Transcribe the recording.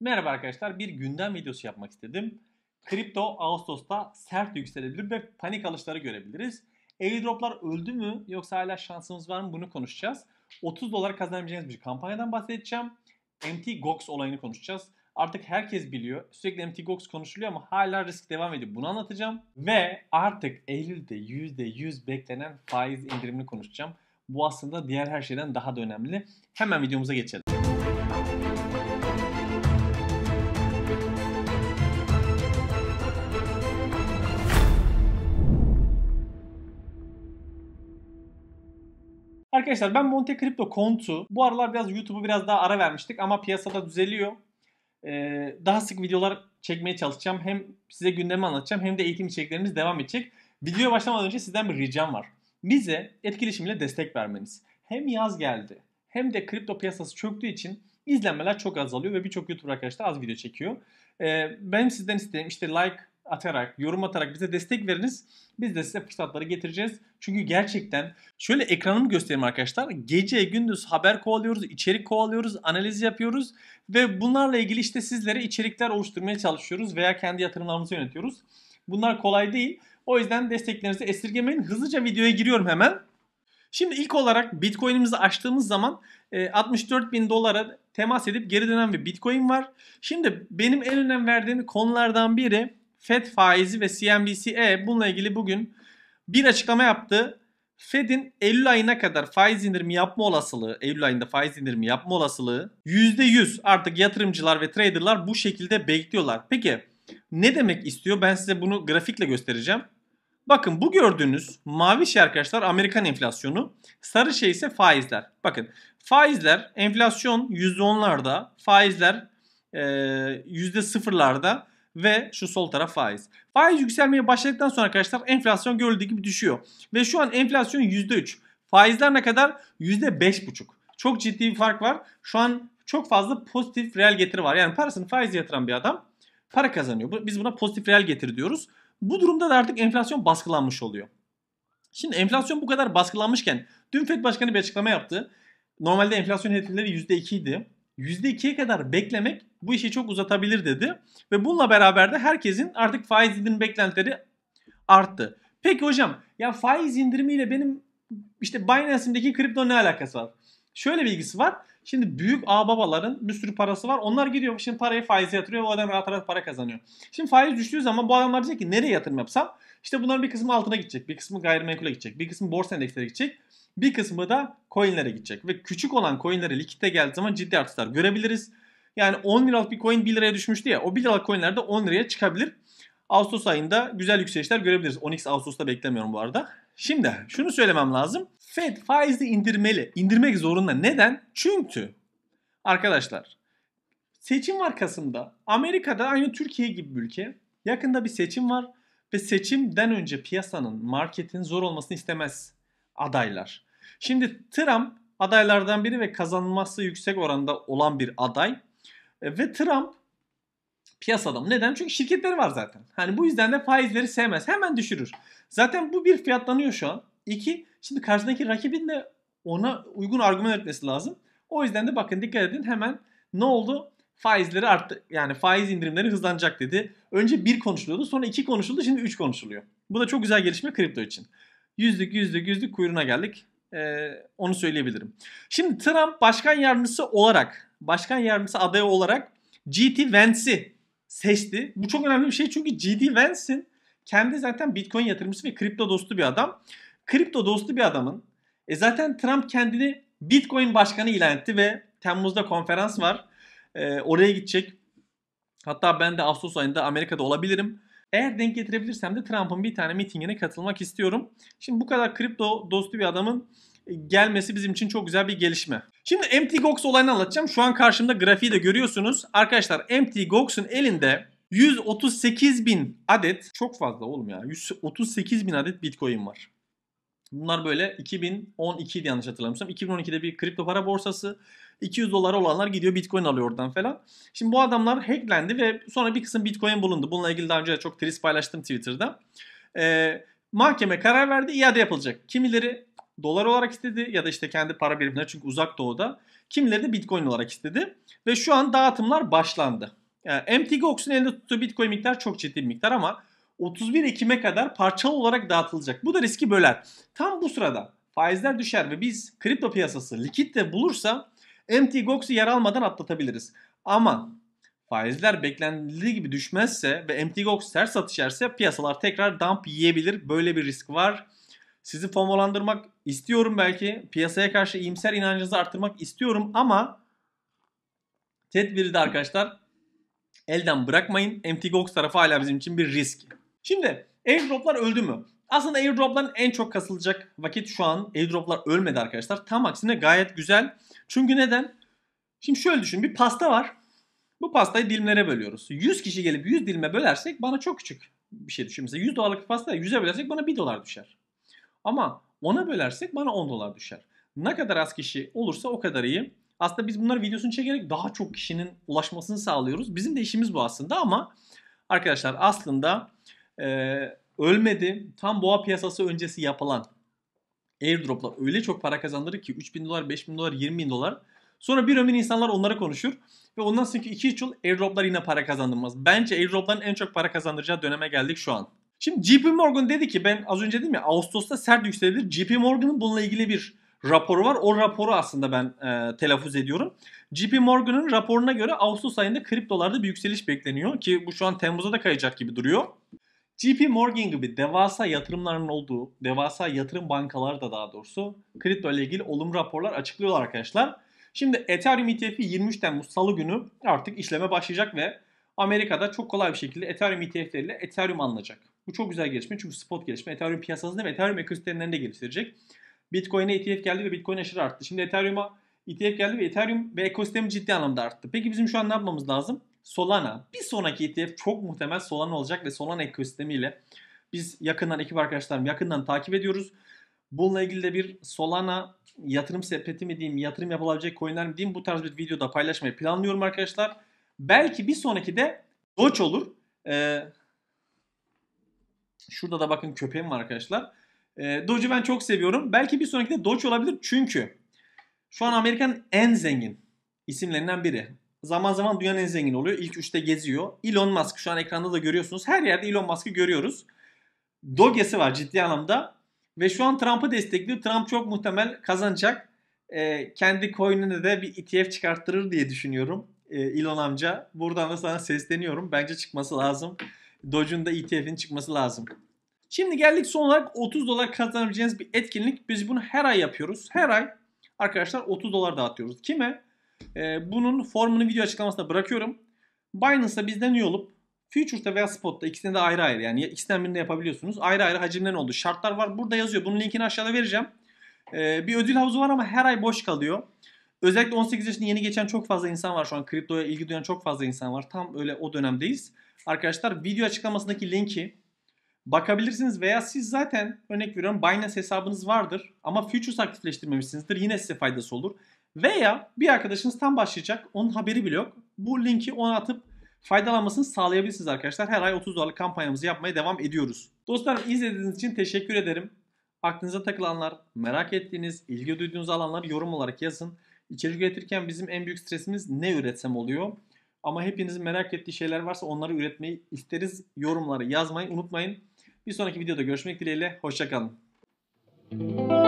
Merhaba arkadaşlar, bir gündem videosu yapmak istedim. Kripto Ağustos'ta sert yükselebilir ve panik alışları görebiliriz. Airdroplar öldü mü yoksa hala şansımız var mı bunu konuşacağız. 30 dolar kazanabileceğiniz bir kampanyadan bahsedeceğim. MT Gox olayını konuşacağız. Artık herkes biliyor. Sürekli MT Gox konuşuluyor ama hala risk devam ediyor. Bunu anlatacağım. Ve artık Eylül'de %100 beklenen faiz indirimini konuşacağım. Bu aslında diğer her şeyden daha da önemli. Hemen videomuza geçelim. Arkadaşlar ben Monte Crypto kontu bu aralar biraz YouTube'u biraz daha ara vermiştik ama piyasada düzeliyor. Ee, daha sık videolar çekmeye çalışacağım. Hem size gündemi anlatacağım hem de eğitim içeriklerimiz devam edecek. Videoya başlamadan önce sizden bir ricam var. Bize etkileşimle destek vermeniz. Hem yaz geldi hem de kripto piyasası çöktüğü için izlenmeler çok azalıyor ve birçok YouTuber arkadaşlar az video çekiyor. Ee, benim sizden isteğim işte like, atarak, yorum atarak bize destek veriniz. Biz de size fırsatları getireceğiz. Çünkü gerçekten şöyle ekranımı göstereyim arkadaşlar. Gece gündüz haber kovalıyoruz, içerik kovalıyoruz, analiz yapıyoruz ve bunlarla ilgili işte sizlere içerikler oluşturmaya çalışıyoruz veya kendi yatırımlarımızı yönetiyoruz. Bunlar kolay değil. O yüzden desteklerinizi esirgemeyin. Hızlıca videoya giriyorum hemen. Şimdi ilk olarak Bitcoin'imizi açtığımız zaman 64 e, bin dolara temas edip geri dönen bir Bitcoin var. Şimdi benim en önem verdiğim konulardan biri FED faizi ve CNBC-E bununla ilgili bugün bir açıklama yaptı. Fed'in Eylül ayına kadar faiz indirimi yapma olasılığı, Eylül ayında faiz indirimi yapma olasılığı %100 artık yatırımcılar ve traderlar bu şekilde bekliyorlar. Peki ne demek istiyor? Ben size bunu grafikle göstereceğim. Bakın bu gördüğünüz mavi şey arkadaşlar Amerikan enflasyonu, sarı şey ise faizler. Bakın faizler enflasyon %10'larda, faizler %0'larda ve şu sol taraf faiz. Faiz yükselmeye başladıktan sonra arkadaşlar enflasyon görüldüğü gibi düşüyor. Ve şu an enflasyon %3. Faizler ne kadar? %5,5. Çok ciddi bir fark var. Şu an çok fazla pozitif reel getiri var. Yani parasını faiz yatıran bir adam para kazanıyor. Biz buna pozitif reel getiri diyoruz. Bu durumda da artık enflasyon baskılanmış oluyor. Şimdi enflasyon bu kadar baskılanmışken dün FED Başkanı bir açıklama yaptı. Normalde enflasyon hedefleri %2 idi. %2'ye kadar beklemek bu işi çok uzatabilir dedi. Ve bununla beraber de herkesin artık faiz indirim beklentileri arttı. Peki hocam ya faiz indirimiyle benim işte Binance'imdeki kripto ne alakası var? Şöyle bir ilgisi var. Şimdi büyük ağababaların bir sürü parası var. Onlar gidiyor şimdi parayı faize yatırıyor. O adam rahat rahat para kazanıyor. Şimdi faiz düştüğü zaman bu adamlar diyecek ki nereye yatırım yapsam? İşte bunların bir kısmı altına gidecek. Bir kısmı gayrimenkule gidecek. Bir kısmı borsa endeksleri gidecek. Bir kısmı da coinlere gidecek. Ve küçük olan coinlere likitte geldiği zaman ciddi artışlar görebiliriz. Yani 10 liralık bir coin 1 liraya düşmüştü ya. O 1 liralık coinler de 10 liraya çıkabilir. Ağustos ayında güzel yükselişler görebiliriz. 10x Ağustos'ta beklemiyorum bu arada. Şimdi şunu söylemem lazım. Fed faizi indirmeli. İndirmek zorunda. Neden? Çünkü arkadaşlar seçim var Kasım'da. Amerika'da aynı Türkiye gibi bir ülke. Yakında bir seçim var ve seçimden önce piyasanın, marketin zor olmasını istemez adaylar. Şimdi Trump adaylardan biri ve kazanılması yüksek oranda olan bir aday. E, ve Trump piyasa adamı. Neden? Çünkü şirketleri var zaten. Hani bu yüzden de faizleri sevmez. Hemen düşürür. Zaten bu bir fiyatlanıyor şu an. İki, şimdi karşıdaki rakibin de ona uygun argüman üretmesi lazım. O yüzden de bakın dikkat edin hemen ne oldu? Faizleri arttı. Yani faiz indirimleri hızlanacak dedi. Önce bir konuşuluyordu. Sonra iki konuşuldu. Şimdi üç konuşuluyor. Bu da çok güzel gelişme kripto için. Yüzlük yüzlük yüzlük kuyruğuna geldik. Ee, onu söyleyebilirim. Şimdi Trump başkan yardımcısı olarak, başkan yardımcısı adayı olarak GT Vance'i seçti. Bu çok önemli bir şey çünkü G.D. Vance'in kendi zaten Bitcoin yatırımcısı ve kripto dostu bir adam. Kripto dostu bir adamın e zaten Trump kendini Bitcoin başkanı ilan etti ve Temmuz'da konferans var. E, oraya gidecek. Hatta ben de Ağustos ayında Amerika'da olabilirim. Eğer denk getirebilirsem de Trump'ın bir tane mitingine katılmak istiyorum. Şimdi bu kadar kripto dostu bir adamın gelmesi bizim için çok güzel bir gelişme. Şimdi Mt. Gox olayını anlatacağım. Şu an karşımda grafiği de görüyorsunuz. Arkadaşlar Mt. Gox'un elinde 138 bin adet çok fazla oğlum ya 138 bin adet bitcoin var. Bunlar böyle 2012'de yanlış hatırlamıyorsam 2012'de bir kripto para borsası 200 dolar olanlar gidiyor bitcoin alıyor oradan falan. Şimdi bu adamlar hacklendi ve sonra bir kısım bitcoin bulundu. Bununla ilgili daha önce de çok tris paylaştım Twitter'da. Ee, mahkeme karar verdi iade yapılacak. Kimileri dolar olarak istedi ya da işte kendi para birimine çünkü uzak doğuda. Kimleri de bitcoin olarak istedi. Ve şu an dağıtımlar başlandı. Yani MT Gox'un elinde tuttuğu bitcoin miktar çok ciddi bir miktar ama 31 Ekim'e kadar parçalı olarak dağıtılacak. Bu da riski böler. Tam bu sırada faizler düşer ve biz kripto piyasası likit de bulursa MT Gox'u yer almadan atlatabiliriz. Ama faizler beklendiği gibi düşmezse ve MT Gox ters satış yerse piyasalar tekrar dump yiyebilir. Böyle bir risk var. Sizi fomolandırmak İstiyorum belki. Piyasaya karşı iyimser inancınızı arttırmak istiyorum ama tedbiri de arkadaşlar elden bırakmayın. MT Gox tarafı hala bizim için bir risk. Şimdi airdroplar öldü mü? Aslında airdropların en çok kasılacak vakit şu an airdroplar ölmedi arkadaşlar. Tam aksine gayet güzel. Çünkü neden? Şimdi şöyle düşün bir pasta var. Bu pastayı dilimlere bölüyoruz. 100 kişi gelip 100 dilime bölersek bana çok küçük bir şey düşer. Mesela 100 dolarlık pasta 100'e bölersek bana 1 dolar düşer. Ama 10'a bölersek bana 10 dolar düşer. Ne kadar az kişi olursa o kadar iyi. Aslında biz bunları videosunu çekerek daha çok kişinin ulaşmasını sağlıyoruz. Bizim de işimiz bu aslında ama arkadaşlar aslında e, ölmedi. Tam boğa piyasası öncesi yapılan airdroplar öyle çok para kazandırır ki 3000 dolar, 5000 dolar, 20 bin dolar. Sonra bir ömür insanlar onlara konuşur. Ve ondan sonraki 2-3 yıl airdroplar yine para kazandırmaz. Bence airdropların en çok para kazandıracağı döneme geldik şu an. Şimdi JP Morgan dedi ki ben az önce dedim ya Ağustos'ta sert yükselebilir. JP Morgan'ın bununla ilgili bir raporu var. O raporu aslında ben e, telaffuz ediyorum. JP Morgan'ın raporuna göre Ağustos ayında kriptolarda bir yükseliş bekleniyor ki bu şu an Temmuz'a da kayacak gibi duruyor. JP Morgan gibi devasa yatırımların olduğu, devasa yatırım bankaları da daha doğrusu kripto ile ilgili olumlu raporlar açıklıyorlar arkadaşlar. Şimdi Ethereum ETF'i 23 Temmuz Salı günü artık işleme başlayacak ve Amerika'da çok kolay bir şekilde Ethereum ETF'leriyle Ethereum alınacak. Bu çok güzel gelişme çünkü spot gelişme Ethereum piyasasında ve Ethereum ekosistemlerinde geliştirecek. Bitcoin'e ETF geldi ve Bitcoin aşırı arttı. Şimdi Ethereum'a ETF geldi ve Ethereum ve ekosistemi ciddi anlamda arttı. Peki bizim şu an ne yapmamız lazım? Solana. Bir sonraki ETF çok muhtemel Solana olacak ve Solana ekosistemiyle biz yakından ekip arkadaşlarım yakından takip ediyoruz. Bununla ilgili de bir Solana yatırım sepeti mi diyeyim, yatırım yapılabilecek coinler mi diyeyim bu tarz bir videoda paylaşmayı planlıyorum arkadaşlar. Belki bir sonraki de Doge olur. Ee, Şurada da bakın köpeğim var arkadaşlar. E, ee, Doge'u ben çok seviyorum. Belki bir sonraki de Doge olabilir çünkü şu an Amerika'nın en zengin isimlerinden biri. Zaman zaman dünyanın en zengin oluyor. İlk üçte geziyor. Elon Musk şu an ekranda da görüyorsunuz. Her yerde Elon Musk'ı görüyoruz. Doge'si var ciddi anlamda. Ve şu an Trump'ı destekliyor. Trump çok muhtemel kazanacak. E, kendi coin'ine de bir ETF çıkarttırır diye düşünüyorum. E, Elon amca. Buradan da sana sesleniyorum. Bence çıkması lazım. Doge'un da ETF'in çıkması lazım. Şimdi geldik son olarak 30 dolar kazanabileceğiniz bir etkinlik. Biz bunu her ay yapıyoruz. Her ay arkadaşlar 30 dolar dağıtıyoruz. Kime? Ee, bunun formunu video açıklamasına bırakıyorum. Binance'da bizden üye olup Futures'ta veya Spot'ta ikisinde de ayrı ayrı yani ikisinden birini yapabiliyorsunuz. Ayrı ayrı hacimlerin oldu. şartlar var. Burada yazıyor. Bunun linkini aşağıda vereceğim. Ee, bir ödül havuzu var ama her ay boş kalıyor. Özellikle 18 yaşını yeni geçen çok fazla insan var şu an. Kriptoya ilgi duyan çok fazla insan var. Tam öyle o dönemdeyiz. Arkadaşlar video açıklamasındaki linki bakabilirsiniz veya siz zaten örnek veriyorum Binance hesabınız vardır ama futures aktifleştirmemişsinizdir. Yine size faydası olur. Veya bir arkadaşınız tam başlayacak. Onun haberi bile yok. Bu linki ona atıp faydalanmasını sağlayabilirsiniz arkadaşlar. Her ay 30 dolarlık kampanyamızı yapmaya devam ediyoruz. Dostlarım izlediğiniz için teşekkür ederim. Aklınıza takılanlar, merak ettiğiniz, ilgi duyduğunuz alanlar yorum olarak yazın. İçerik üretirken bizim en büyük stresimiz ne üretsem oluyor. Ama hepinizin merak ettiği şeyler varsa onları üretmeyi isteriz. Yorumları yazmayı unutmayın. Bir sonraki videoda görüşmek dileğiyle. Hoşçakalın. Müzik